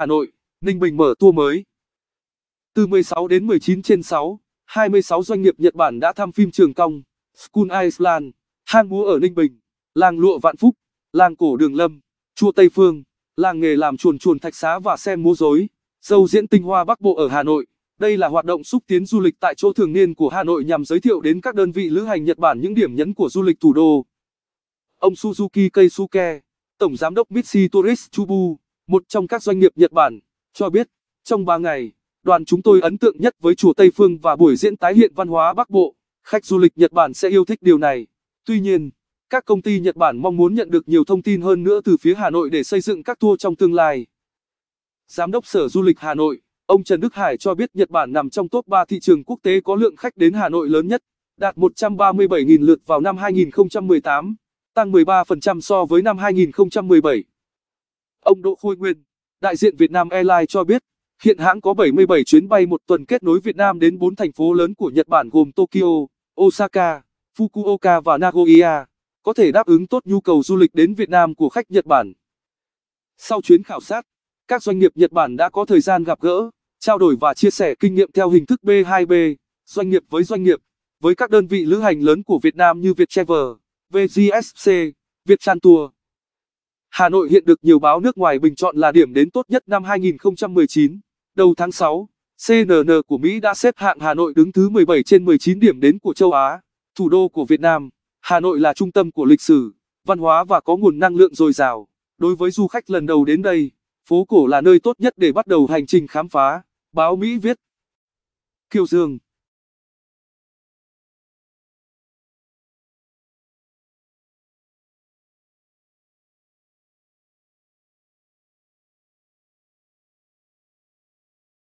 Hà Nội, Ninh Bình mở tour mới. Từ 16 đến 19 trên 6, 26 doanh nghiệp Nhật Bản đã thăm phim Trường Cong, School Island, Hang Múa ở Ninh Bình, Làng Lụa Vạn Phúc, Làng Cổ Đường Lâm, Chùa Tây Phương, Làng Nghề Làm Chuồn Chuồn Thạch Xá và Sen Múa Dối, Dâu Diễn Tinh Hoa Bắc Bộ ở Hà Nội. Đây là hoạt động xúc tiến du lịch tại chỗ thường niên của Hà Nội nhằm giới thiệu đến các đơn vị lữ hành Nhật Bản những điểm nhấn của du lịch thủ đô. Ông Suzuki Keisuke, Tổng Giám đốc Mitsui Tourist Chubu, một trong các doanh nghiệp Nhật Bản, cho biết, trong 3 ngày, đoàn chúng tôi ấn tượng nhất với chùa Tây Phương và buổi diễn tái hiện văn hóa Bắc Bộ, khách du lịch Nhật Bản sẽ yêu thích điều này. Tuy nhiên, các công ty Nhật Bản mong muốn nhận được nhiều thông tin hơn nữa từ phía Hà Nội để xây dựng các tour trong tương lai. Giám đốc Sở Du lịch Hà Nội, ông Trần Đức Hải cho biết Nhật Bản nằm trong top 3 thị trường quốc tế có lượng khách đến Hà Nội lớn nhất, đạt 137.000 lượt vào năm 2018, tăng 13% so với năm 2017. Ông Đỗ Khôi Nguyên, đại diện Việt Nam Airlines cho biết, hiện hãng có 77 chuyến bay một tuần kết nối Việt Nam đến 4 thành phố lớn của Nhật Bản gồm Tokyo, Osaka, Fukuoka và Nagoya, có thể đáp ứng tốt nhu cầu du lịch đến Việt Nam của khách Nhật Bản. Sau chuyến khảo sát, các doanh nghiệp Nhật Bản đã có thời gian gặp gỡ, trao đổi và chia sẻ kinh nghiệm theo hình thức B2B, doanh nghiệp với doanh nghiệp, với các đơn vị lữ hành lớn của Việt Nam như Viettravel, VGSC, Vietchan Tour. Hà Nội hiện được nhiều báo nước ngoài bình chọn là điểm đến tốt nhất năm 2019. Đầu tháng 6, CNN của Mỹ đã xếp hạng Hà Nội đứng thứ 17 trên 19 điểm đến của châu Á. Thủ đô của Việt Nam, Hà Nội là trung tâm của lịch sử, văn hóa và có nguồn năng lượng dồi dào. Đối với du khách lần đầu đến đây, phố cổ là nơi tốt nhất để bắt đầu hành trình khám phá. Báo Mỹ viết. Kiều Dương